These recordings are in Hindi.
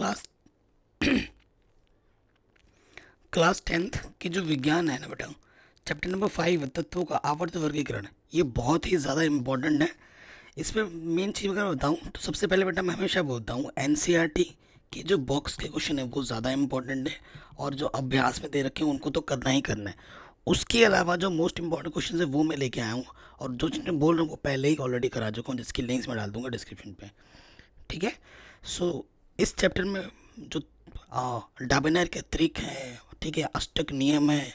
क्लास क्लास टेंथ के जो विज्ञान है ना बेटा चैप्टर नंबर फाइव तत्वों का आवर्त वर्गीकरण ये बहुत ही ज़्यादा इम्पोर्टेंट है इस पर मेन चीज़ अगर बताऊँ तो सबसे पहले बेटा मैं हमेशा बोलता हूँ एन e के जो बॉक्स के क्वेश्चन है वो ज़्यादा इम्पोर्टेंट है और जो अभ्यास में दे रखे हैं उनको तो करना ही करना है उसके अलावा जो मोस्ट इंपॉर्टेंट क्वेश्चन है वो मैं लेके आया हूँ और जो चीज़ बोल रहा हूँ वो पहले ही ऑलरेडी करा चुका हूँ जिसकी लिंक्स मैं डाल दूँगा डिस्क्रिप्शन पर ठीक है सो इस चैप्टर में जो डाबेनर के त्रिक हैं ठीक है अष्टक नियम है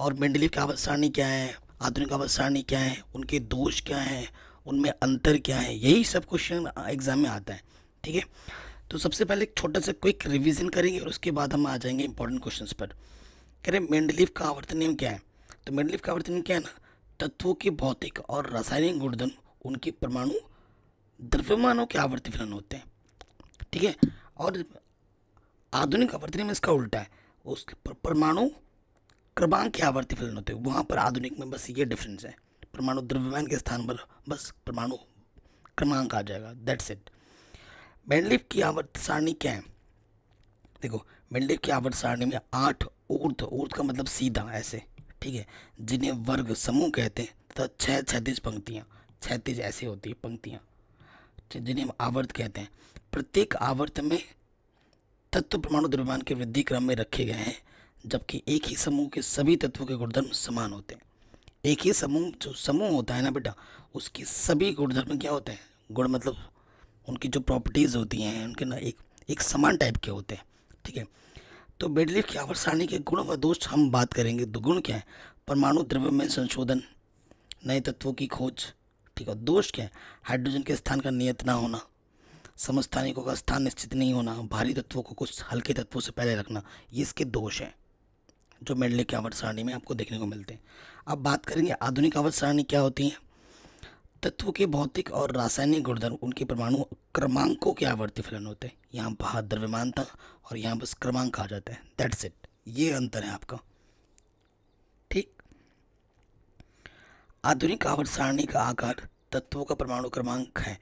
और मेंडली का आवाज सारणी क्या है आधुनिक आवाज सारणी क्या है उनके दोष क्या हैं उनमें अंतर क्या है यही सब क्वेश्चन एग्ज़ाम में आता है ठीक है तो सबसे पहले एक छोटा सा क्विक रिवीजन करेंगे और उसके बाद हम आ जाएंगे इंपॉर्टेंट क्वेश्चन पर कह रहे मेंडलीफ का आवर्तन नियम क्या है तो मेंडलीफ का आवर्तन नियम क्या है ना तत्वों के भौतिक और रासायनिक गुणधर्म उनके परमाणु द्रव्यमानों के आवर्ती फलन होते हैं ठीक है और आधुनिक आवर्ती में इसका उल्टा है उसके परमाणु क्रमांक के आवर्ती फलन होते हैं वहाँ पर आधुनिक में बस ये डिफरेंस है परमाणु द्रव्यमान के स्थान पर बस परमाणु क्रमांक आ जाएगा दैट्स इट बेंडलिफ की आवर्त सारणी क्या है देखो बेंडलिफ की आवर्त सारणी में आठ ऊर्ध ऊर्ध का मतलब सीधा ऐसे ठीक है जिन्हें वर्ग समूह कहते हैं तथा छः छत्तीस पंक्तियाँ छत्तीस ऐसी होती है पंक्तियाँ जिन्हें हम आवर्त कहते हैं प्रत्येक आवर्त में तत्व परमाणु द्रव्यमान के वृद्धि क्रम में रखे गए हैं जबकि एक ही समूह के सभी तत्वों के गुणधर्म समान होते हैं एक ही समूह जो समूह होता है ना बेटा उसकी सभी गुणधर्म क्या होते हैं गुण मतलब उनकी जो प्रॉपर्टीज़ होती हैं उनके ना एक एक समान टाइप के होते हैं ठीक है तो बेडलिफ की आवर्त सारणी के गुण व दोष हम बात करेंगे तो गुण क्या है परमाणु द्रव्य में संशोधन नए तत्वों की खोज ठीक है दोष क्या है हाइड्रोजन के स्थान का नियत ना होना समस्थानिकों का स्थान निश्चित नहीं होना भारी तत्वों को कुछ हल्के तत्वों से पहले रखना ये इसके दोष हैं जो मेडले की आवर्त सारणी में आपको देखने को मिलते हैं अब बात करेंगे आधुनिक आवर्त सारणी क्या होती है तत्व के भौतिक और रासायनिक गुणधर्म उनके परमाणु क्रमांकों के आवर्ती फलन होते हैं यहाँ बाहर द्रव्यमानता और यहाँ बस क्रमांक आ जाता है दैट्स इट ये अंतर है आपका ठीक आधुनिक आवर्त सारणी का आकार तत्वों का परमाणु क्रमांक है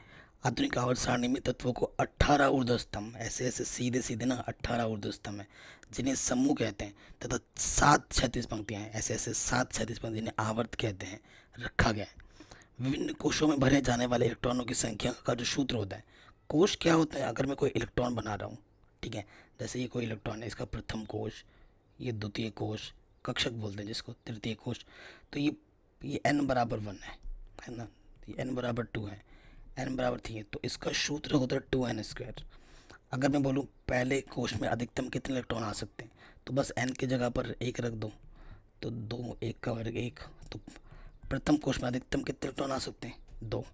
आधुनिक आवर्त सारणी में तत्वों को अट्ठारह ऊर्ध स्तंभ ऐसे ऐसे सीधे सीधे ना अट्ठारह ऊर्ध स्तंभ है जिन्हें समूह कहते हैं तथा सात छत्तीस पंक्तियाँ हैं ऐसे ऐसे सात छत्तीस पंक्ति जिन्हें आवर्त कहते हैं रखा गया है विभिन्न कोशों में भरे जाने वाले इलेक्ट्रॉनों की संख्या का जो सूत्र होता है कोश क्या होता है अगर मैं कोई इलेक्ट्रॉन बना रहा हूँ ठीक है जैसे ये कोई इलेक्ट्रॉन है इसका प्रथम कोश ये द्वितीय कोश कक्षक बोलते हैं जिसको तृतीय कोश तो ये ये एन बराबर वन है है ना ये एन बराबर टू है एन बराबर थी तो इसका सूत्र होता है टू एन स्क्वायर अगर मैं बोलूँ पहले कोश में अधिकतम कितने इलेक्ट्रॉन आ सकते हैं तो बस एन की जगह पर एक रख दो तो दो एक का वर्ग एक तो प्रथम कोश में अधिकतम कितने इलेक्ट्रॉन आ सकते हैं दो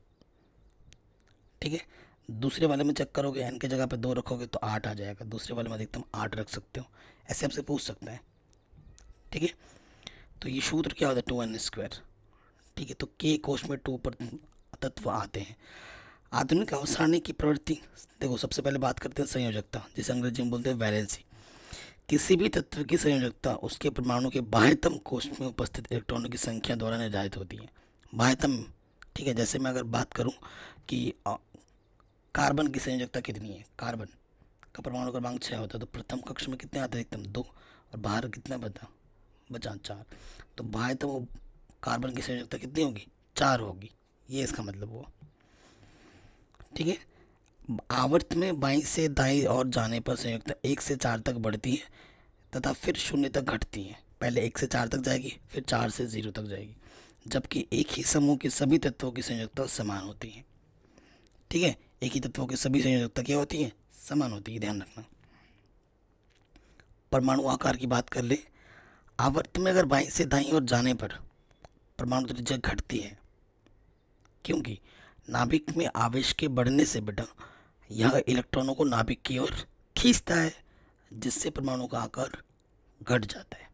ठीक है दूसरे वाले में चेक करोगे एन के जगह पर दो रखोगे तो आठ आ जाएगा दूसरे वाले में अधिकतम आठ रख सकते हो ऐसे आपसे पूछ सकता है ठीक है तो ये सूत्र क्या होता है टू एन स्क्वायर ठीक है तो के कोश में टू पर तत्व आते हैं आधुनिक अवसारणी की प्रवृत्ति देखो सबसे पहले बात करते हैं संयोजकता जिसे अंग्रेजी में बोलते हैं वैलेंसी किसी भी तत्व की संयोजकता उसके परमाणु के बाह्यतम कोष में उपस्थित इलेक्ट्रॉनों की संख्या द्वारा निर्धारित होती है बाह्यतम ठीक है जैसे मैं अगर बात करूँ कि कार्बन की संयोजकता कितनी है कार्बन का परमाणु क्रमांक छः होता है तो प्रथम कक्ष में कितने आते अधिकतम दो और बाहर कितना बता बचा चार तो बाह्यतम कार्बन की संयोजकता कितनी होगी चार होगी ये इसका मतलब हुआ ठीक है आवर्त में बाई से दाई और जाने पर संयुक्त एक से चार तक बढ़ती है तथा फिर शून्य तक घटती है पहले एक से चार तक जाएगी फिर चार से ज़ीरो तक जाएगी जबकि एक ही समूह के सभी तत्वों की संयुक्ता समान होती है ठीक है एक ही तत्वों की सभी संयुक्त क्या होती है समान होती है ध्यान रखना परमाणु आकार की बात कर ले आवर्त में अगर बाई से दाई और जाने पर परमाणु त्रिज्या घटती है क्योंकि नाभिक में आवेश के बढ़ने से बेटा यह इलेक्ट्रॉनों को नाभिक की ओर खींचता है जिससे परमाणु का आकार घट जाता है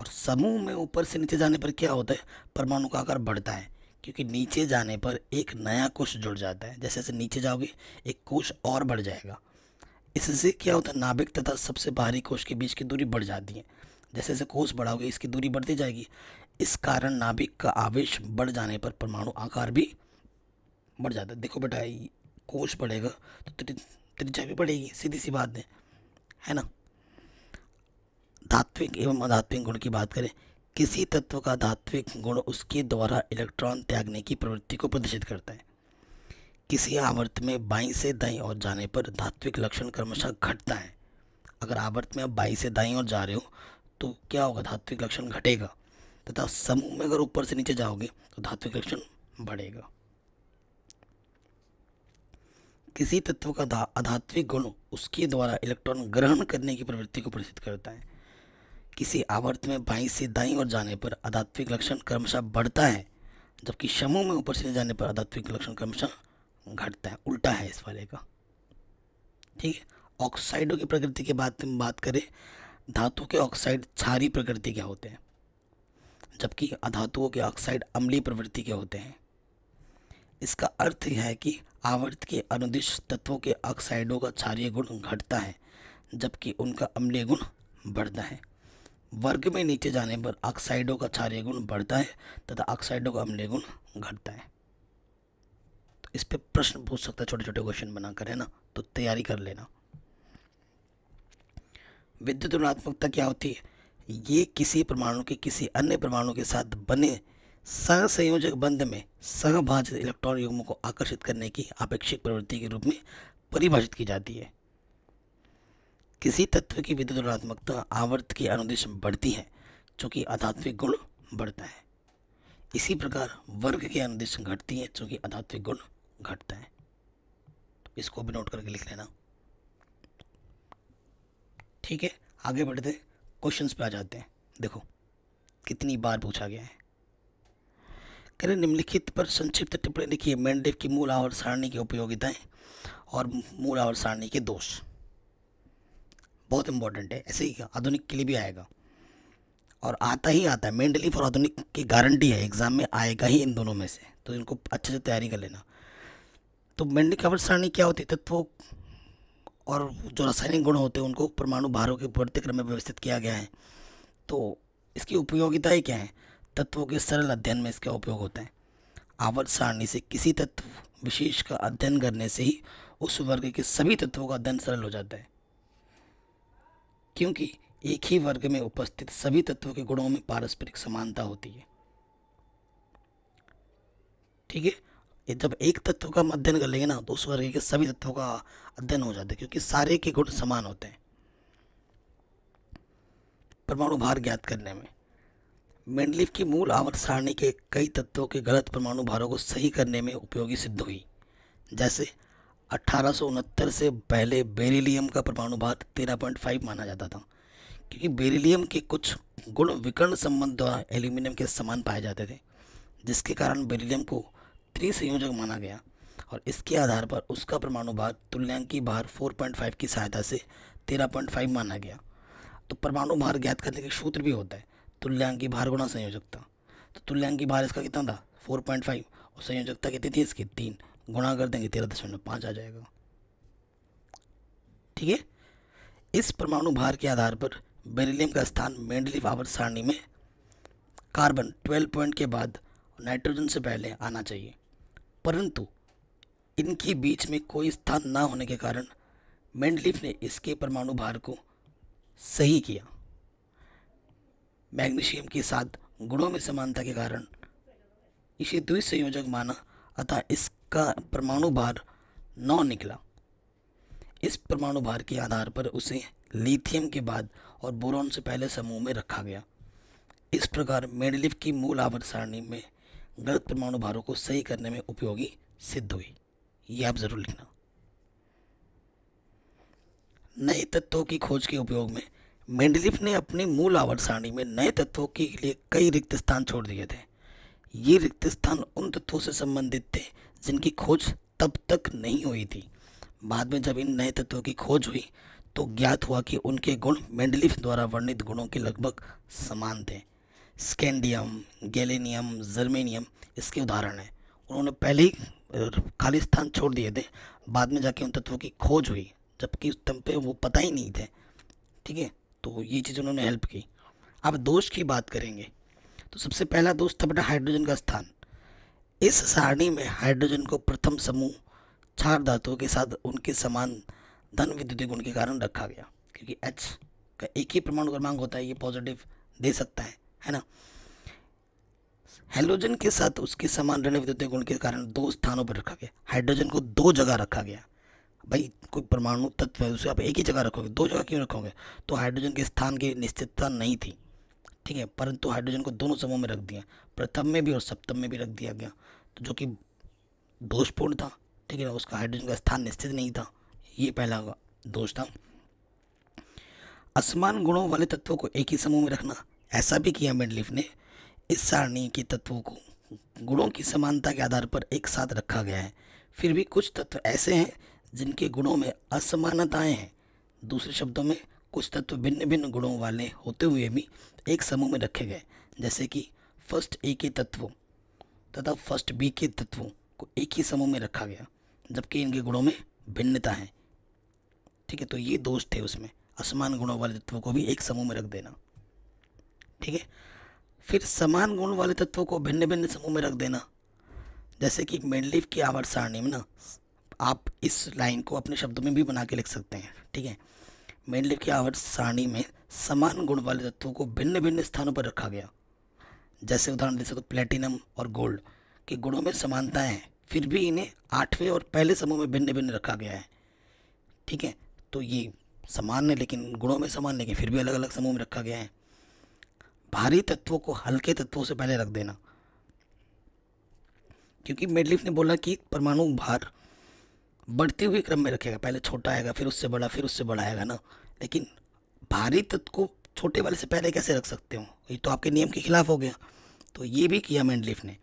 और समूह में ऊपर से नीचे जाने पर क्या होता है परमाणु का आकार बढ़ता है क्योंकि नीचे जाने पर एक नया कोश जुड़ जाता है जैसे जैसे नीचे जाओगे एक कोश और बढ़ जाएगा इससे क्या होता है नाभिक तथा सबसे बाहरी कोश के बीच की दूरी बढ़ जाती है जैसे जैसे कोश बढ़ाओगे इसकी दूरी बढ़ती जाएगी इस कारण नाभिक का आवेश बढ़ जाने पर परमाणु आकार भी बढ़ जाता है देखो बेटा कोश बढ़ेगा तो त्रिज्या भी बढ़ेगी सीधी सी बात है है ना धात्विक एवं अधात्विक गुण की बात करें किसी तत्व का धात्विक गुण उसके द्वारा इलेक्ट्रॉन त्यागने की प्रवृत्ति को प्रदर्शित करता है किसी आवर्त में बाई से दाई और जाने पर धात्विक लक्षण क्रमशः घटता है अगर आवर्त में आप बाई से दाई और जा रहे हो तो क्या होगा धात्विक लक्षण घटेगा तथा समूह में अगर ऊपर से नीचे जाओगे तो धात्विक लक्षण बढ़ेगा किसी तत्व का अधात्विक गुण उसके द्वारा इलेक्ट्रॉन ग्रहण करने की प्रवृत्ति को प्रदर्शित करता है किसी आवर्त में बाई से दाई और जाने पर अधात्विक लक्षण क्रमशः बढ़ता है जबकि समूह में ऊपर से जाने पर अधात्विक लक्षण क्रमशः घटता है उल्टा है इस वाले का ठीक है ऑक्साइडों की प्रकृति के बाद में बात करें धातु के ऑक्साइड क्षारी प्रकृति के होते हैं जबकि अधातुओं के ऑक्साइड अम्लीय प्रवृत्ति के होते हैं इसका अर्थ है कि आवर्त के अनुदिश तत्वों के ऑक्साइडों का क्षारीय गुण घटता है जबकि उनका अम्लीय गुण बढ़ता है वर्ग में नीचे जाने पर ऑक्साइडों का क्षारीय गुण बढ़ता है तथा ऑक्साइडों का अम्लीय गुण घटता है तो इस पर प्रश्न पूछ सकता है छोटे छोटे क्वेश्चन बनाकर है ना तो तैयारी कर लेना विद्युत ऋणात्मकता क्या होती है ये किसी परमाणु के किसी अन्य परमाणु के साथ बने सहसंयोजक बंध में सहभाजित इलेक्ट्रॉन युग्म को आकर्षित करने की अपेक्षित प्रवृत्ति के रूप में परिभाषित की जाती है किसी तत्व की विद्युत ऋणात्मकता आवर्त के अनुदेश बढ़ती है चूंकि अधात्विक गुण बढ़ता है इसी प्रकार वर्ग के अनुदेश घटती है चूंकि अधात्विक गुण घटता है तो इसको भी नोट करके लिख लेना ठीक है आगे बढ़ते हैं क्वेश्चंस पे आ जाते हैं देखो कितनी बार पूछा गया है रहे निम्नलिखित पर संक्षिप्त टिप्पणी लिखिए मेंडेव की मूल और सारणी की उपयोगिताएं और मूल आवर सारणी के दोष बहुत इंपॉर्टेंट है ऐसे ही आधुनिक के लिए भी आएगा और आता ही आता है मेंडली फॉर आधुनिक की गारंटी है एग्ज़ाम में आएगा ही इन दोनों में से तो इनको अच्छे से तैयारी कर लेना तो मेंडली खबर सारणी क्या होती है तत्वों और जो रासायनिक गुण होते हैं उनको परमाणु भारों के बढ़ते क्रम में व्यवस्थित किया गया है तो इसकी उपयोगिताएँ क्या हैं तत्वों के सरल अध्ययन में इसका उपयोग होता है आवर्त सारणी से किसी तत्व विशेष का अध्ययन करने से ही उस वर्ग के सभी तत्वों का अध्ययन सरल हो जाता है क्योंकि एक ही वर्ग में उपस्थित सभी तत्वों के गुणों में पारस्परिक समानता होती है ठीक है जब एक तत्व का अध्ययन कर लेंगे ना तो उस वर्ग के सभी तत्वों का अध्ययन हो जाता है क्योंकि सारे के गुण समान होते हैं परमाणु भार ज्ञात करने में मेंडलिफ की मूल आवर्त सारणी के कई तत्वों के गलत परमाणु भारों को सही करने में उपयोगी सिद्ध हुई जैसे अठारह से पहले बेरिलियम का परमाणु भार 13.5 माना जाता था क्योंकि बेरिलियम के कुछ गुण विकर्ण संबंध द्वारा एल्यूमिनियम के समान पाए जाते थे जिसके कारण बेरिलियम को त्रिसंयोजक माना गया और इसके आधार पर उसका परमाणु भार तुल्यांकी भार 4.5 की सहायता से 13.5 माना गया तो परमाणु भार ज्ञात करने का सूत्र भी होता है तुल्यांकी भार गुणा संयोजकता तो तुल्यांकी भार इसका कितना था 4.5 और संयोजकता कितनी थी इसकी तीन गुणा कर देंगे तेरह दशमलव पाँच आ जाएगा ठीक है इस परमाणु भार के आधार पर बेरिलियम का स्थान मेंडली पावर सारणी में कार्बन 12 पॉइंट के बाद नाइट्रोजन से पहले आना चाहिए परंतु इनके बीच में कोई स्थान ना होने के कारण मेंडलिफ ने इसके परमाणु भार को सही किया मैग्नीशियम के साथ गुणों में समानता के कारण इसे द्वि संयोजक माना अतः इसका परमाणु भार नौ निकला इस परमाणु भार के आधार पर उसे लिथियम के बाद और बोरॉन से पहले समूह में रखा गया इस प्रकार मेडलिफ की मूल आवर्त सारणी में गलत परमाणु भारों को सही करने में उपयोगी सिद्ध हुई ये आप ज़रूर लिखना नए तत्वों की खोज के उपयोग में मेंडलिफ ने अपनी मूल आवर्त सारणी में नए तत्वों के लिए कई रिक्त स्थान छोड़ दिए थे ये रिक्त स्थान उन तत्वों से संबंधित थे जिनकी खोज तब तक नहीं हुई थी बाद में जब इन नए तत्वों की खोज हुई तो ज्ञात हुआ कि उनके गुण मेंडलिफ द्वारा वर्णित गुणों के लगभग समान थे स्कैंडियम गैलेनियम जर्मेनियम इसके उदाहरण हैं उन्होंने पहले ही खाली स्थान छोड़ दिए थे बाद में जाके उन तत्वों की खोज हुई जबकि उस टाइम पे वो पता ही नहीं थे ठीक है तो ये चीज़ उन्होंने हेल्प की अब दोष की बात करेंगे तो सबसे पहला दोष था बेटा हाइड्रोजन का स्थान इस सारणी में हाइड्रोजन को प्रथम समूह चार धातुओं के साथ उनके समान धन विद्युत गुण के कारण रखा गया क्योंकि एच का एक ही परमाणु क्रमांक होता है ये पॉजिटिव दे सकता है है ना हेलोजन के साथ उसके समान ऋण विद्युत गुण के कारण दो स्थानों पर रखा गया हाइड्रोजन को दो जगह रखा गया भाई कोई परमाणु तत्व है उसे आप एक ही जगह रखोगे दो जगह क्यों रखोगे तो हाइड्रोजन के स्थान की निश्चितता नहीं थी ठीक है परंतु हाइड्रोजन को दोनों समूह में रख दिया प्रथम में भी और सप्तम में भी रख दिया गया तो जो कि दोषपूर्ण था ठीक है उसका हाइड्रोजन का स्थान निश्चित नहीं था ये पहला दोष था असमान गुणों वाले तत्वों को एक ही समूह में रखना ऐसा भी किया मेडलिफ ने इस सारणी के तत्वों को गुणों की समानता के आधार पर एक साथ रखा गया है फिर भी कुछ तत्व ऐसे हैं जिनके गुणों में असमानताएं हैं दूसरे शब्दों में कुछ तत्व भिन्न भिन्न गुणों वाले होते हुए भी एक समूह में रखे गए जैसे कि फर्स्ट ए के तत्वों तथा फर्स्ट बी के तत्वों को एक ही समूह में रखा गया जबकि इनके गुणों में भिन्नता है ठीक है तो ये दोष थे उसमें असमान गुणों वाले तत्वों को भी एक समूह में रख देना ठीक है फिर समान गुण वाले तत्वों को भिन्न भिन्न समूह में रख देना जैसे कि मेडलिव की आवर्त सारणी में ना आप इस लाइन को अपने शब्दों में भी बना के लिख सकते हैं ठीक है मेडलिव की आवर्त सारणी में समान गुण वाले तत्वों को भिन्न भिन्न स्थानों पर रखा गया जैसे उदाहरण दे सकते प्लेटिनम और गोल्ड के गुणों में समानता है फिर भी इन्हें आठवें और पहले समूह में भिन्न भिन्न रखा गया है ठीक है तो ये समान है लेकिन गुणों में समान लेकिन फिर भी अलग अलग समूह में रखा गया है भारी तत्वों को हल्के तत्वों से पहले रख देना क्योंकि मेडलिफ ने बोला कि परमाणु भार बढ़ते हुए क्रम में रखेगा पहले छोटा आएगा फिर उससे बड़ा फिर उससे बड़ा आएगा ना लेकिन भारी तत्व को छोटे वाले से पहले कैसे रख सकते हो ये तो आपके नियम के खिलाफ हो गया तो ये भी किया मेडलिफ ने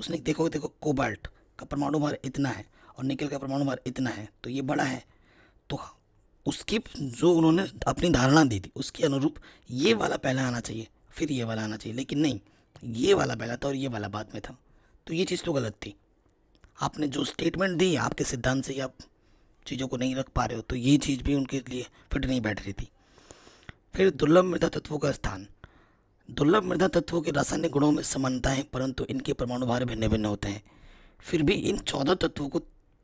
उसने देखो देखो कोबाल्ट का परमाणु भार इतना है और निकल का परमाणु भार इतना है तो ये बड़ा है तो उसकी जो उन्होंने अपनी धारणा दी थी उसके अनुरूप ये वाला पहले आना चाहिए फिर ये वाला आना चाहिए लेकिन नहीं ये वाला पहला था और ये वाला बाद में था तो ये चीज़ तो गलत थी आपने जो स्टेटमेंट दी आपके सिद्धांत से आप चीज़ों को नहीं रख पा रहे हो तो ये चीज़ भी उनके लिए फिट नहीं बैठ रही थी फिर दुर्लभ मृदा तत्वों का स्थान दुर्लभ मृदा तत्वों के रासायनिक गुणों में समानता है परंतु इनके परमाणु भार भिन्न भिन्न होते हैं फिर भी इन चौदह तत्वों को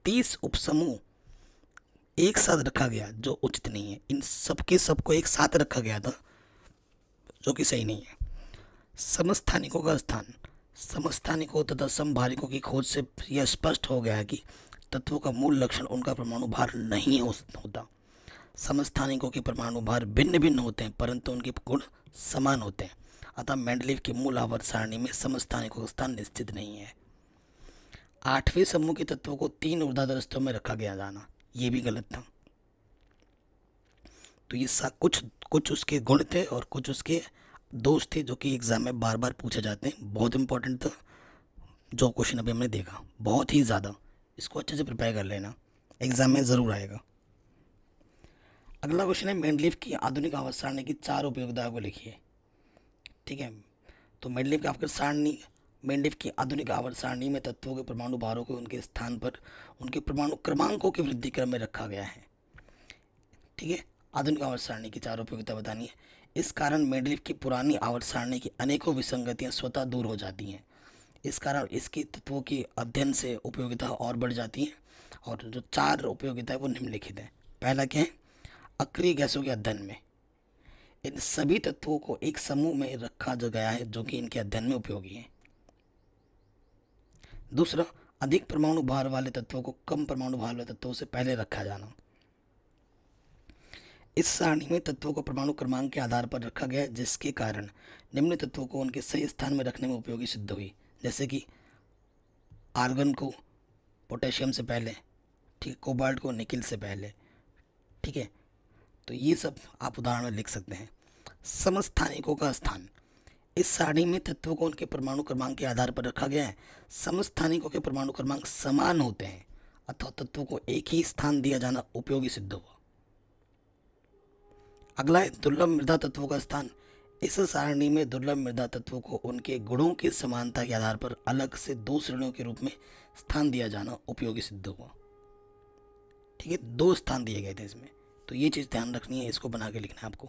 तीस उपसमूह एक साथ रखा गया जो उचित नहीं है इन सबके सबको एक साथ रखा गया था जो कि सही नहीं है समस्थानिकों का स्थान समस्थानिकों तथा संभारिकों की खोज से यह स्पष्ट हो गया कि तत्वों का मूल लक्षण उनका परमाणु भार नहीं होता समस्थानिकों के परमाणु भार भिन्न भिन्न होते हैं परंतु उनके गुण समान होते हैं अतः मेंडलिव की मूल आवर्त सारणी में समस्थानिकों का स्थान निश्चित नहीं है आठवें समूह के तत्वों को तीन ऊर्धा दरस्तों में रखा गया जाना ये भी गलत था तो ये सब कुछ कुछ उसके गुण थे और कुछ उसके दोष थे जो कि एग्ज़ाम में बार बार पूछे जाते हैं बहुत इंपॉर्टेंट था जो क्वेश्चन अभी हमने देखा बहुत ही ज़्यादा इसको अच्छे से प्रिपेयर कर लेना एग्ज़ाम में ज़रूर आएगा अगला क्वेश्चन है मेडलिफ की आधुनिक आवाज सारणी की चार उपयोगिताओं को लिखिए ठीक है तो मेडलिफ की आपके सारणी मेंडलिफ की आधुनिक आवर्त सारणी में तत्वों के परमाणु भारों को उनके स्थान पर उनके परमाणु क्रमांकों के वृद्धि क्रम में रखा गया है ठीक है आधुनिक आवर्त सारणी की चार उपयोगिता बतानी है इस कारण मेडलिफ की पुरानी आवर्त सारणी की अनेकों विसंगतियाँ स्वतः दूर हो जाती हैं इस कारण इसकी तत्वों की अध्ययन से उपयोगिता और बढ़ जाती है और जो चार उपयोगिता है वो निम्नलिखित हैं पहला क्या है अक्रिय गैसों के अध्ययन में इन सभी तत्वों को एक समूह में रखा गया है जो कि इनके अध्ययन में उपयोगी है दूसरा अधिक परमाणु भार वाले तत्वों को कम परमाणु भार वाले तत्वों से पहले रखा जाना इस सारणी में तत्वों को परमाणु क्रमांक के आधार पर रखा गया जिसके कारण निम्न तत्वों को उनके सही स्थान में रखने में उपयोगी सिद्ध हुई जैसे कि आर्गन को पोटेशियम से पहले ठीक है कोबाल्ट को निकिल से पहले ठीक है तो ये सब आप उदाहरण में लिख सकते हैं समस्थानिकों का स्थान इस सारणी में तत्वों को उनके परमाणु क्रमांक के आधार पर रखा गया है समस्थानिकों के परमाणु क्रमांक समान होते हैं अथवा तत्वों को एक ही स्थान दिया जाना उपयोगी सिद्ध हुआ अगला है दुर्लभ मृदा तत्वों का स्थान इस सारणी में दुर्लभ मृदा तत्वों को उनके गुणों की समानता के आधार पर अलग से दो श्रेणियों के रूप में स्थान दिया जाना उपयोगी सिद्ध हुआ ठीक है दो स्थान दिए गए थे इसमें तो ये चीज़ ध्यान रखनी है इसको बना के लिखना है आपको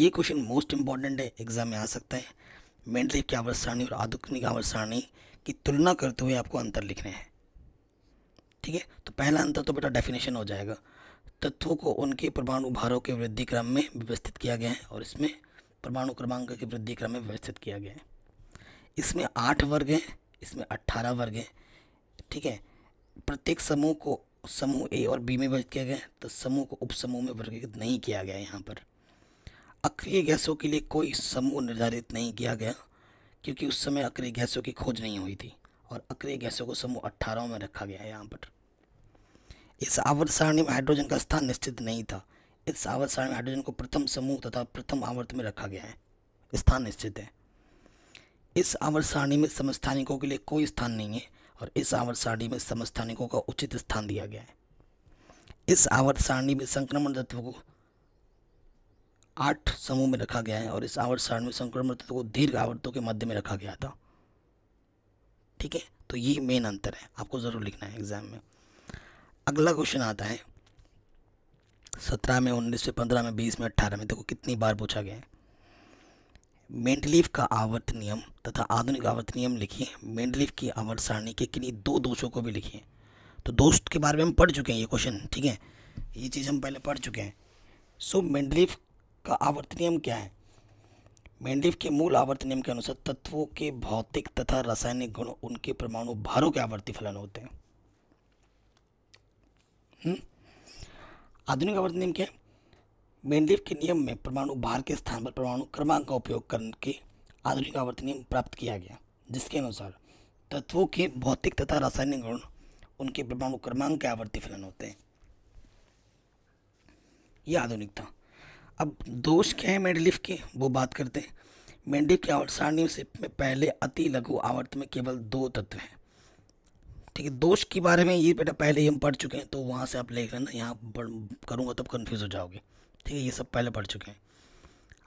ये क्वेश्चन मोस्ट इंपॉर्टेंट है एग्जाम में आ सकता है मेंटली की आवर्त सारणी और आधुनिक आवर्त सारणी की तुलना करते हुए आपको अंतर लिखने हैं ठीक है तो पहला अंतर तो बेटा डेफिनेशन हो जाएगा तत्वों को उनके परमाणु भारों के वृद्धि क्रम में व्यवस्थित किया गया है और इसमें परमाणु क्रमांक के वृद्धि क्रम में व्यवस्थित किया गया है इसमें आठ वर्ग हैं इसमें अट्ठारह वर्ग हैं ठीक है प्रत्येक समूह को समूह ए और बी में व्यक्त किया गया है तो समूह को उपसमूह में वर्गीकृत नहीं किया गया यहाँ पर अक्रिय गैसों के लिए कोई समूह निर्धारित नहीं किया गया क्योंकि उस समय अक्रिय गैसों की खोज नहीं हुई थी और अक्रिय गैसों को समूह अट्ठारह में रखा गया है यहाँ पर इस आवर्त सारणी में हाइड्रोजन का स्थान निश्चित नहीं था इस आवर्त सारणी में हाइड्रोजन को प्रथम समूह तथा प्रथम आवर्त में रखा गया है स्थान निश्चित है इस आवर्त सारणी में समस्थानिकों के लिए कोई स्थान नहीं है और इस आवर्त सारणी में समस्थानिकों का उचित स्थान दिया गया है इस आवर्त सारणी में संक्रमण तत्व को आठ समूह में रखा गया है और इस आवर्त सारणी में संक्रमण तत्व को दीर्घ आवर्तों के मध्य में रखा गया था ठीक है तो ये मेन अंतर है आपको ज़रूर लिखना है एग्जाम में अगला क्वेश्चन आता है सत्रह में उन्नीस में पंद्रह में बीस में अट्ठारह में देखो कितनी बार पूछा गया है मेंडलीफ का आवर्त नियम तथा आधुनिक आवर्त नियम लिखिए मेंडलीफ की आवर्त सारणी के किन्हीं दो दोषों को भी लिखिए तो दोस्त के बारे में हम पढ़ चुके हैं ये क्वेश्चन ठीक है ये चीज़ हम पहले पढ़ चुके हैं सो मेंडलीफ का आवर्त नियम क्या है मेंडलीफ के मूल आवर्त नियम के अनुसार तत्वों के भौतिक तथा रासायनिक गुण उनके परमाणु भारों के आवर्ती फलन होते हैं हम्म? आधुनिक आवर्तन नियम क्या है मेनलिव के नियम में परमाणु भार के स्थान पर परमाणु क्रमांक का उपयोग करके आधुनिक आवर्तन नियम प्राप्त किया गया जिसके अनुसार तत्वों के भौतिक तथा रासायनिक गुण उनके परमाणु क्रमांक के आवर्ती फलन होते हैं यह आधुनिक था अब दोष क्या है मेडलिफ के वो बात करते हैं मेंडिफ के आवर्त सारणी से पहले अति लघु आवर्त में केवल दो तत्व हैं ठीक है दोष के बारे में ये बेटा पहले ही हम पढ़ चुके हैं तो वहाँ से आप ले लेना यहाँ करूँगा तब कन्फ्यूज़ हो जाओगे ठीक है ये सब पहले पढ़ चुके हैं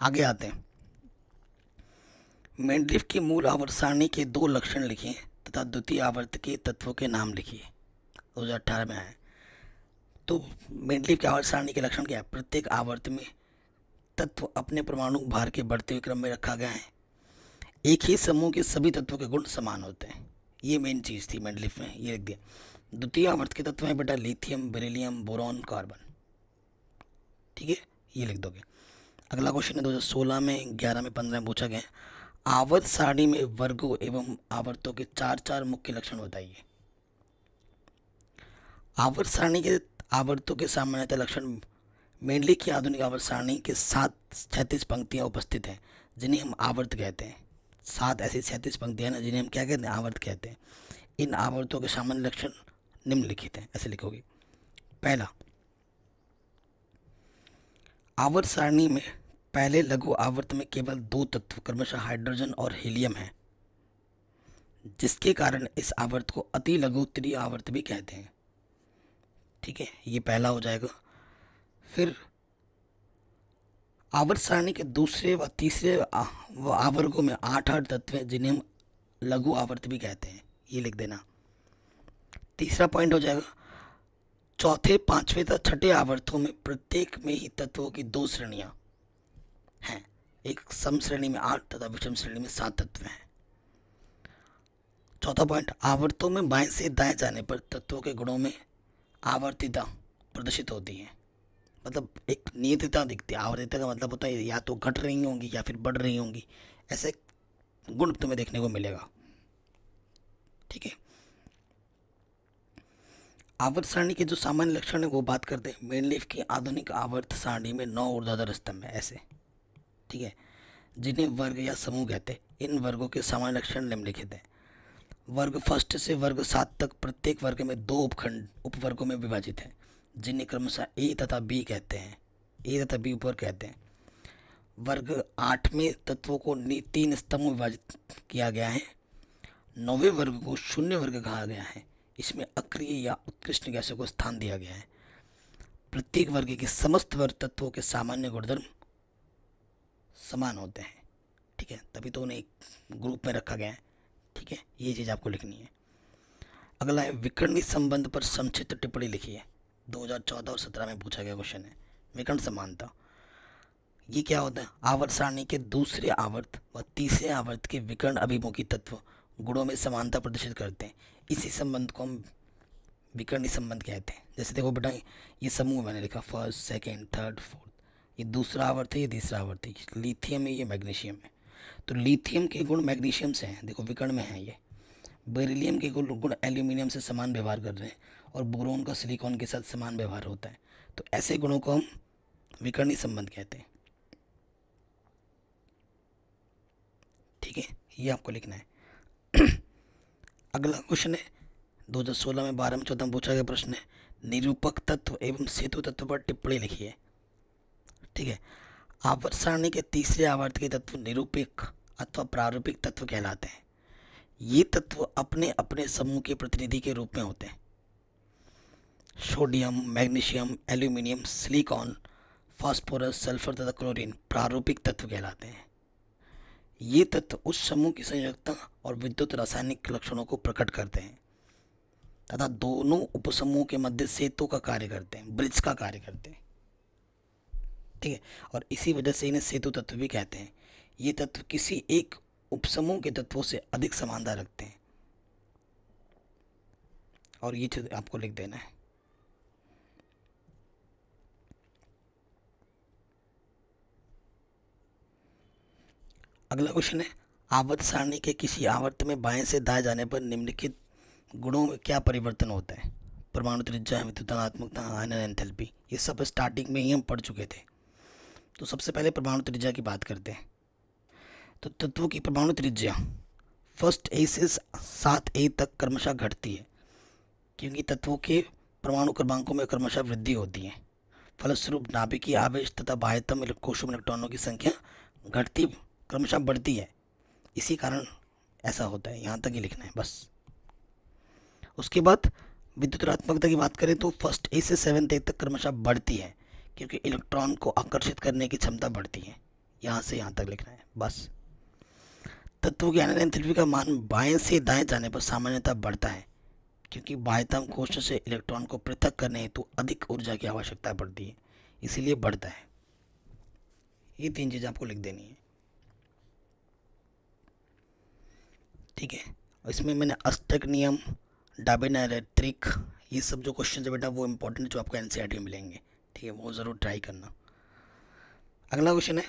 आगे आते हैं मेंडलिफ की मूल आवर्त के दो लक्षण लिखिए तथा द्वितीय आवर्त के तत्वों के नाम लिखिए दो हज़ार अठारह में आए तो मेंडलिफ की आवर्त के लक्षण क्या है प्रत्येक आवर्त में तत्व अपने परमाणु भार के बढ़ते हुए क्रम में रखा गया है एक ही समूह के सभी तत्वों के गुण समान होते हैं ये मेन चीज़ थी मेडलिफ में ये लिख दिया द्वितीय आवर्त के तत्व हैं बेटा लिथियम बेरेलियम बोरॉन कार्बन ठीक है ये लिख दोगे अगला क्वेश्चन है 2016 में 11 में 15 में पूछा गया आवर्त सारणी में वर्गों एवं आवर्तों के चार चार मुख्य लक्षण बताइए आवर्त सारणी के आवर्तों के सामान्यतः लक्षण मेनली की आधुनिक आवर्त सारणी के साथ छत्तीस पंक्तियां उपस्थित हैं जिन्हें हम आवर्त कहते हैं सात ऐसी सैंतीस पंक्तियाँ ना जिन्हें हम क्या कहते हैं आवर्त कहते हैं इन आवर्तों के सामान्य लक्षण निम्नलिखित हैं ऐसे लिखोगे पहला आवर्त सारणी में पहले लघु आवर्त में केवल दो तत्व क्रमशः हाइड्रोजन और हीलियम हैं जिसके कारण इस आवर्त को अति लघु त्रि आवर्त भी कहते हैं ठीक है ये पहला हो जाएगा फिर आवर्त सारणी के दूसरे व तीसरे व आवर्गों में आठ आठ तत्व हैं जिन्हें हम लघु आवर्त भी कहते हैं ये लिख देना तीसरा पॉइंट हो जाएगा चौथे पांचवें तथा छठे आवर्तों में प्रत्येक में ही तत्वों की दो श्रेणियाँ हैं एक सम श्रेणी में आठ तथा विषम श्रेणी में सात तत्व हैं चौथा पॉइंट आवर्तों में बाएं से दाएं जाने पर तत्वों के गुणों में आवर्तिता प्रदर्शित होती है मतलब एक नियतता दिखती है आवृत्ता का मतलब होता है या तो घट रही होंगी या फिर बढ़ रही होंगी ऐसे गुण तुम्हें देखने को मिलेगा ठीक है आवर्त सारणी के जो सामान्य लक्षण है वो बात करते हैं मेनलीफ की आधुनिक आवर्त सारणी में नौ ऊर्ध्वाधर स्तंभ है ऐसे ठीक है जिन्हें वर्ग या समूह कहते हैं इन वर्गों के सामान्य लक्षण निम्नलिखित हैं वर्ग फर्स्ट से वर्ग सात तक प्रत्येक वर्ग में दो उपखंड उपवर्गों में विभाजित है जिन्हें क्रमशः ए तथा बी कहते हैं ए तथा बी ऊपर कहते हैं वर्ग आठ में तत्वों को तीन स्तंभ विभाजित किया गया है नौवे वर्ग को शून्य वर्ग कहा गया है इसमें अक्रिय या उत्कृष्ट गैसों को स्थान दिया गया है प्रत्येक वर्ग के समस्त वर्ग तत्वों के सामान्य गुणधर्म समान होते हैं ठीक है तभी तो उन्हें एक ग्रुप में रखा गया है ठीक है ये चीज़ आपको लिखनी है अगला है विकर्णी संबंध पर संक्षिप्त टिप्पणी लिखिए 2014 और 17 में पूछा गया क्वेश्चन है विकर्ण समानता ये क्या होता है आवर्त सारणी के दूसरे आवर्त व तीसरे आवर्त के विकर्ण अभिमुखी तत्व गुणों में समानता प्रदर्शित करते हैं इसी संबंध को हम विकर्णी संबंध कहते हैं जैसे देखो बेटा ये समूह मैंने लिखा फर्स्ट सेकेंड थर्ड फोर्थ ये दूसरा आवर्त है ये तीसरा आवर्त है लिथियम है ये मैग्नीशियम है तो लिथियम के गुण मैग्नीशियम से हैं देखो विकर्ण में हैं ये बेरिलियम के गुण गुण एल्यूमिनियम से समान व्यवहार कर रहे हैं और बोरोन का सिलिकॉन के साथ समान व्यवहार होता है तो ऐसे गुणों को हम विकर्णी संबंध कहते हैं ठीक है ये आपको लिखना है अगला क्वेश्चन है 2016 में बारह में चौदह में पूछा गया प्रश्न है निरूपक तत्व एवं सेतु तत्व पर टिप्पणी लिखी है ठीक है आवर्षारणी के तीसरे आवर्त के तत्व निरूपिक अथवा प्रारूपिक तत्व कहलाते हैं ये तत्व अपने अपने समूह के प्रतिनिधि के रूप में होते हैं sodium magnesium aluminium silicon phosphorus sulphur तथा क्लोरीन प्रारूपिक तत्व कहलाते हैं ये तत्व उस समूह की संयोजकता और विद्युत रासायनिक लक्षणों को प्रकट करते हैं तथा दोनों उपसमूह के मध्य सेतु का कार्य करते हैं ब्रिज का कार्य करते हैं ठीक है और इसी वजह से इन्हें सेतु तत्व भी कहते हैं ये तत्व किसी एक उपसमूह के तत्वों से अधिक समानता रखते हैं और ये चीज़ आपको लिख देना है अगला क्वेश्चन है आवर्त सारणी के किसी आवर्त में बाएं से दाएं जाने पर निम्नलिखित गुणों में क्या परिवर्तन होता है परमाणु त्रिज्या विद्युतनात्मकता एंथैल्पी ये सब स्टार्टिंग में ही हम पढ़ चुके थे तो सबसे पहले परमाणु त्रिज्या की बात करते हैं तो तत्वों की परमाणु त्रिज्या फर्स्ट ए से सात ए तक क्रमशः घटती है क्योंकि तत्वों के परमाणु क्रमांकों में क्रमशः वृद्धि होती है फलस्वरूप नाभिकीय आवेश तथा बाह्यतम कोशों में इलेक्ट्रॉनों की संख्या घटती क्रमशः बढ़ती है इसी कारण ऐसा होता है यहाँ तक ही लिखना है बस उसके बाद विद्युत की बात करें तो फर्स्ट ए से सेवन ए तक क्रमशः बढ़ती है क्योंकि इलेक्ट्रॉन को आकर्षित करने की क्षमता बढ़ती है यहाँ से यहाँ तक लिखना है बस तत्व की एनाल का मान बाएं से दाएं जाने पर सामान्यतः बढ़ता है क्योंकि बाह्यतम कोष से इलेक्ट्रॉन को पृथक करने हेतु तो अधिक ऊर्जा की आवश्यकता पड़ती है इसीलिए बढ़ता है ये तीन चीज़ आपको लिख देनी है ठीक है इसमें मैंने अष्टक नियम डाबे नायरेट्रिक ये सब जो क्वेश्चन है बेटा वो इंपॉर्टेंट जो आपको एन सी आर टी में मिलेंगे ठीक है वो ज़रूर ट्राई करना अगला क्वेश्चन है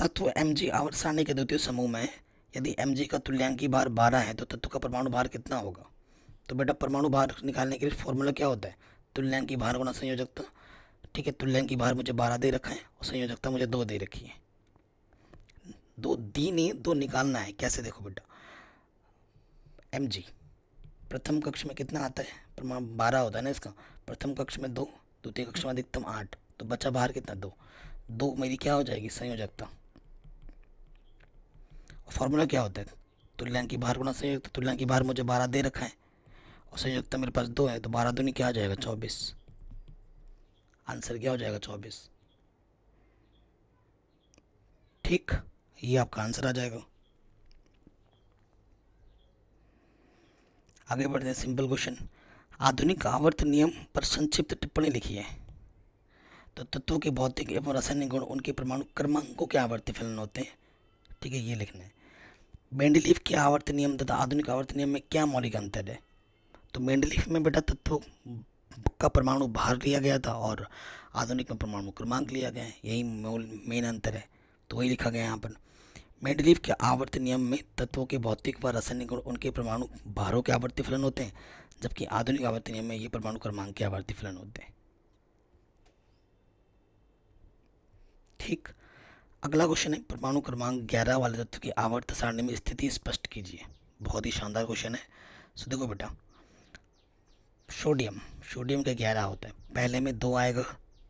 तत्व एम जी आवर्साने के द्वितीय समूह में यदि एम जी का तुल्यांकी भार बारह है तो तत्व का परमाणु भार कितना होगा तो बेटा परमाणु भार निकालने के लिए फॉर्मूला क्या होता है की भार होना संयोजकता ठीक है की भार मुझे बारह दे रखा है और संयोजकता मुझे दो दे रखी है दो दी नहीं दो निकालना है कैसे देखो बेटा एम जी प्रथम कक्ष में कितना आता है प्रमाण बारह होता है ना इसका प्रथम कक्ष में दो द्वितीय कक्ष में अधिकतम आठ तो बचा बाहर कितना दो दो मेरी क्या हो जाएगी संयोजकता और फॉर्मूला क्या होता है तुल्यांक की बाहर गुना संयुक्त तो तुल्यांक की बाहर मुझे बारह दे रखा है और संयोजकता मेरे पास दो है तो बारह दूनी क्या हो जाएगा चौबीस आंसर क्या हो जाएगा चौबीस ठीक ये आपका आंसर आ जाएगा आगे बढ़ते हैं सिंपल क्वेश्चन आधुनिक आवर्त नियम पर संक्षिप्त टिप्पणी लिखिए तो तत्वों के भौतिक एवं रासायनिक गुण उनके परमाणु क्रमांकों के आवर्ती फलन होते हैं ठीक है ये लिखना है मेंडलीफ के आवर्त नियम तथा आधुनिक आवर्त नियम में क्या मौलिक अंतर है तो मेंडलीफ में बेटा तत्व का परमाणु बाहर लिया गया था और आधुनिक में परमाणु क्रमांक लिया गया है यही मेन अंतर है तो वही लिखा गया यहाँ पर मेडलिफ के आवर्त नियम में तत्वों के भौतिक व रासायनिक गुण उनके परमाणु भारों के आवर्ती फलन होते हैं जबकि आधुनिक आवर्ती नियम में ये परमाणु क्रमांक के आवर्ती फलन होते हैं ठीक अगला क्वेश्चन है परमाणु क्रमांक ग्यारह वाले तत्व की आवर्त सारणी में स्थिति स्पष्ट कीजिए बहुत ही शानदार क्वेश्चन है सो देखो बेटा सोडियम सोडियम का ग्यारह होता है पहले में दो आएगा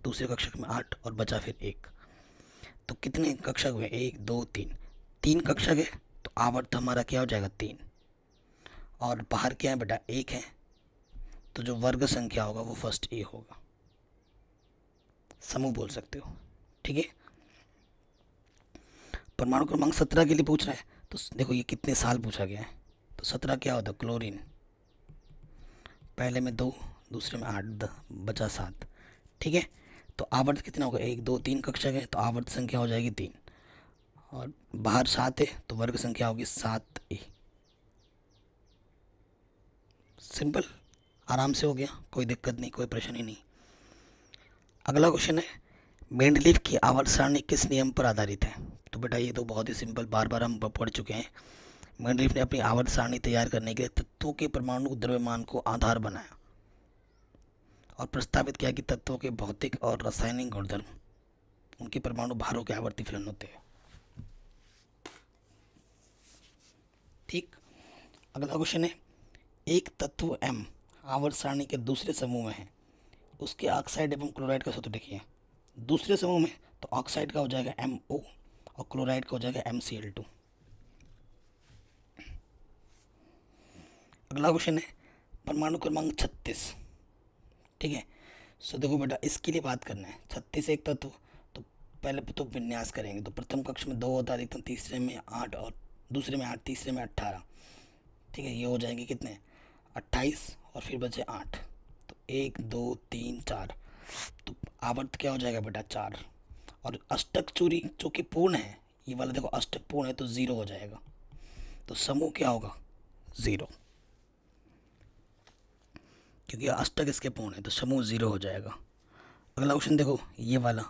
दूसरे कक्षक में आठ और बचा फिर एक तो कितने कक्षक हुए एक दो तीन तीन कक्षक है तो आवर्त हमारा क्या हो जाएगा तीन और बाहर क्या है बेटा एक है तो जो वर्ग संख्या होगा वो फर्स्ट ए होगा समूह बोल सकते हो ठीक है परमाणु क्रमांक सत्रह के लिए पूछ रहा है तो देखो ये कितने साल पूछा गया है तो सत्रह क्या होता क्लोरीन पहले में दो दूसरे में आठ बचा सात ठीक है तो आवर्त कितना होगा एक दो तीन कक्षक के तो आवर्त संख्या हो जाएगी तीन और बाहर सात है तो वर्ग संख्या होगी सात ए सिंपल आराम से हो गया कोई दिक्कत नहीं कोई परेशानी नहीं अगला क्वेश्चन है मेंडलिफ की आवर्त सारणी किस नियम पर आधारित है तो बेटा ये तो बहुत ही सिंपल बार बार हम पढ़ चुके हैं मेंडलिफ ने अपनी आवर्त सारणी तैयार करने के लिए तत्वों के परमाणु द्रव्यमान को आधार बनाया और प्रस्तावित किया कि तत्वों के भौतिक और रासायनिक गुणधर्म उनके परमाणु भारों के आवर्ती फलन होते हैं ठीक अगला क्वेश्चन है एक तत्व एम आवर्त सारणी के दूसरे समूह में है उसके ऑक्साइड एवं क्लोराइड का सूत्र लिखिए दूसरे समूह में तो ऑक्साइड का हो जाएगा एम ओ और क्लोराइड का हो जाएगा एम सी एल टू अगला क्वेश्चन है परमाणु क्रमांक छत्तीस ठीक है सो देखो बेटा इसके लिए बात करना है छत्तीस एक तत्व तो पहले तो विन्यास करेंगे तो प्रथम कक्ष में दो होता है अधिकतम तीसरे में आठ और दूसरे में आठ तीसरे में अट्ठारह ठीक है ये हो जाएंगे कितने अट्ठाईस और फिर बचे आठ तो एक दो तीन चार तो आवर्त क्या हो जाएगा बेटा चार और अष्टक चूरी जो कि पूर्ण है ये वाला देखो अष्टक पूर्ण है तो ज़ीरो हो जाएगा तो समूह क्या होगा ज़ीरो क्योंकि आज तक इसके पूर्ण है तो समूह ज़ीरो हो जाएगा अगला क्वेश्चन देखो ये वाला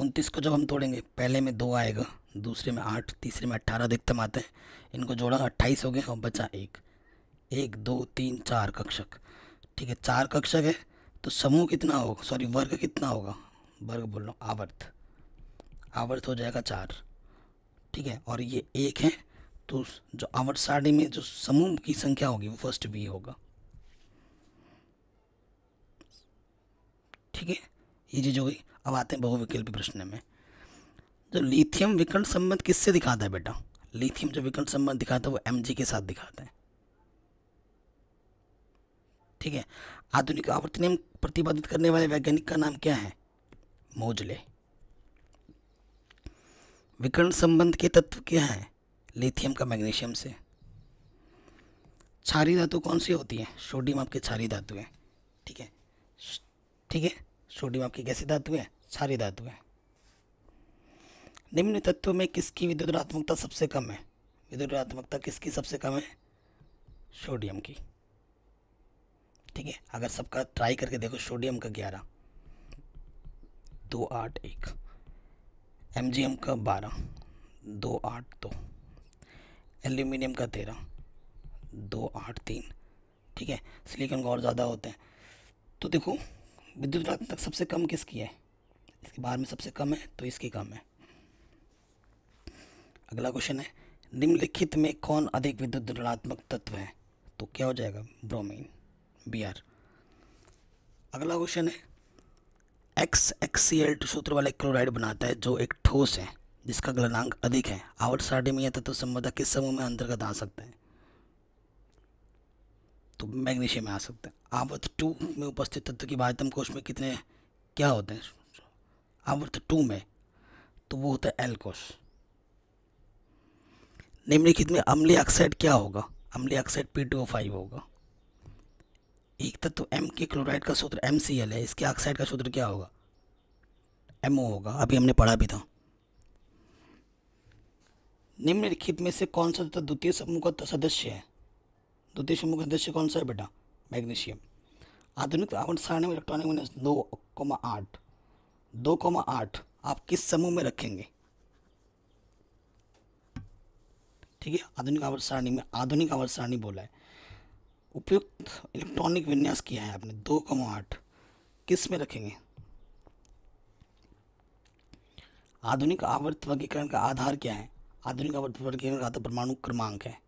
उनतीस को जब हम तोड़ेंगे पहले में दो आएगा दूसरे में आठ तीसरे में अट्ठारह अधिकतम आते हैं इनको जोड़ा अट्ठाईस हो गए और बचा एक एक दो तीन चार कक्षक ठीक है चार कक्षक है तो समूह कितना होगा सॉरी वर्ग कितना होगा वर्ग बोल रहा हूँ आवर्त आवर्त हो जाएगा चार ठीक है और ये एक है तो जो आवर्त सारणी में जो समूह की संख्या होगी वो फर्स्ट बी होगा ठीक है ये चीज़ हो गई अब आते हैं बहुविकल्पी प्रश्न में जो लिथियम विकर्ण संबंध किससे दिखाता है बेटा लिथियम जो विकर्ण संबंध दिखाता है वो एम के साथ दिखाता है ठीक है आधुनिक आवर्तनी प्रतिपादित करने वाले वैज्ञानिक का नाम क्या है मोजले विकर्ण संबंध के तत्व क्या है लिथियम का मैग्नीशियम से क्षारी धातु कौन सी होती है सोडियम आपके क्षारी धातु है ठीक है ठीक है सोडियम आपकी कैसी धातु है सारी धातु है निम्न तत्वों में किसकी विद्युतात्मकता सबसे कम है विद्युतात्मकता किसकी सबसे कम है सोडियम की ठीक है अगर सबका ट्राई करके देखो सोडियम का ग्यारह दो आठ एक एम का बारह दो आठ दो एल्यूमिनियम का तेरह दो आठ तीन ठीक है सिलिकॉन का और ज़्यादा होते हैं तो देखो विद्युत तक सबसे कम किसकी है इसके बाहर में सबसे कम है तो इसकी कम है अगला क्वेश्चन है निम्नलिखित में कौन अधिक विद्युत ऋणात्मक तत्व है तो क्या हो जाएगा ब्रोमीन बी आर अगला क्वेश्चन है एक्स एक्स सूत्र वाले क्लोराइड बनाता है जो एक ठोस है जिसका गलनांक अधिक है आवर्त सारणी में यह तत्व संबंधा किस समूह में अंतर्गत आ सकते हैं तो मैग्नीशियम में आ सकते हैं आवर्त टू में उपस्थित तत्व की भारतम कोश में कितने क्या होते हैं आवर्त टू में तो वो होता है एल कोश निम्नलिखित में अम्ली ऑक्साइड क्या होगा अम्ली ऑक्साइड पी टू फाइव होगा एक तत्व एम के क्लोराइड का सूत्र एम सी एल है इसके ऑक्साइड का सूत्र क्या होगा एम ओ होगा अभी हमने पढ़ा भी था निम्नलिखित में से कौन सा तत्व द्वितीय समूह का सदस्य है द्वितीय मुख्य उद्देश्य कौन सा है बेटा मैग्नीशियम आधुनिक आवंट सारणी में इलेक्ट्रॉनिक माइनस दो कोमा आठ दो कोमा आठ आप किस समूह में रखेंगे ठीक है आधुनिक आवर्त सारणी में आधुनिक आवर्त सारणी बोला है उपयुक्त इलेक्ट्रॉनिक विन्यास किया है आपने दो कोमा आठ किस में रखेंगे आधुनिक आवर्त वर्गीकरण का आधार क्या है आधुनिक आवर्त वर्गीकरण का तो परमाणु क्रमांक है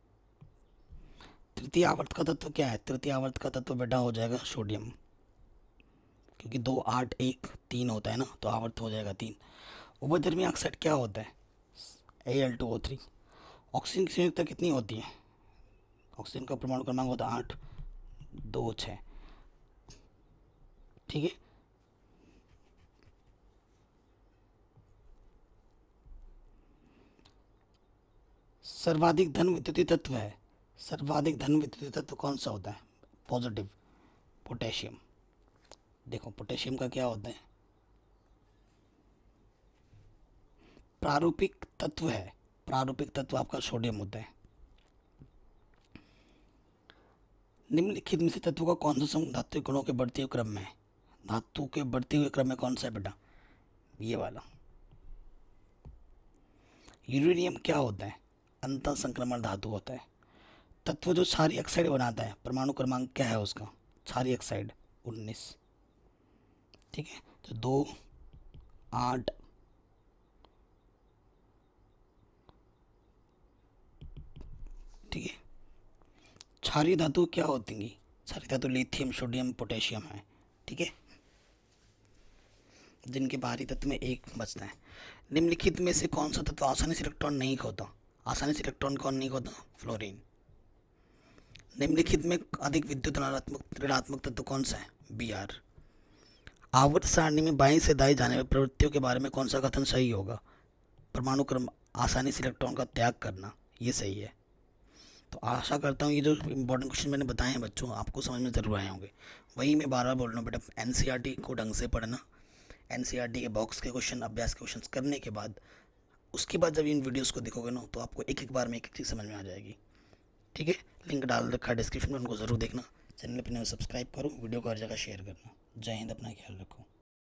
तृतीय आवर्त का तत्व क्या है तृतीय आवर्त का तत्व बेटा हो जाएगा सोडियम क्योंकि दो आठ एक तीन होता है ना तो आवर्त हो जाएगा तीन उपधर्मी ऑक्साइड क्या होता है A L two O three oxygen की संयुक्तता कितनी होती है ऑक्सीजन का परमाणु क्रमांक होता है आठ दो छ ठीक है सर्वाधिक धन विद्युतीय तत्व है सर्वाधिक धन विद्युत तत्व तो कौन सा होता है पॉजिटिव पोटेशियम देखो पोटेशियम का क्या होता है प्रारूपिक तत्व है प्रारूपिक तत्व आपका सोडियम होता है निम्नलिखित में से तत्व का कौन सा समूह धातु गुणों के बढ़ते हुए क्रम में धातु के बढ़ते हुए क्रम में कौन सा है बेटा ये वाला यूरेनियम क्या होता है अंतर संक्रमण धातु होता है तत्व जो सारी ऑक्साइड बनाता है परमाणु क्रमांक क्या है उसका सारी ऑक्साइड उन्नीस ठीक है तो दो आठ ठीक है क्षारी धातु क्या होती है क्षारी धातु लिथियम सोडियम पोटेशियम है ठीक है जिनके बाहरी तत्व में एक बचता है निम्नलिखित में से कौन सा तत्व आसानी से इलेक्ट्रॉन नहीं खोता आसानी से इलेक्ट्रॉन कौन नहीं खोता फ्लोरीन निम्नलिखित में अधिक विद्युत ऋणात्मक ऋणात्मक तत्व कौन सा है बी आर आवर्त सारणी में बाई से दाई जाने वाली प्रवृत्तियों के बारे में कौन सा कथन सही होगा परमाणु क्रम आसानी से इलेक्ट्रॉन का त्याग करना ये सही है तो आशा करता हूँ ये जो इंपॉर्टेंट क्वेश्चन मैंने बताए हैं बच्चों आपको समझ में ज़रूर आए होंगे वही मैं बार बार बोल रहा हूँ बेटा एन e को ढंग से पढ़ना एन e के बॉक्स के क्वेश्चन अभ्यास के क्वेश्चन करने के बाद उसके बाद जब इन वीडियोज़ को देखोगे ना तो आपको एक एक बार में एक एक चीज़ समझ में आ जाएगी ठीक है लिंक डाल रखा डिस्क्रिप्शन में उनको ज़रूर देखना चैनल पर सब्सक्राइब करो वीडियो को हर जगह शेयर करना जय हिंद अपना ख्याल रखो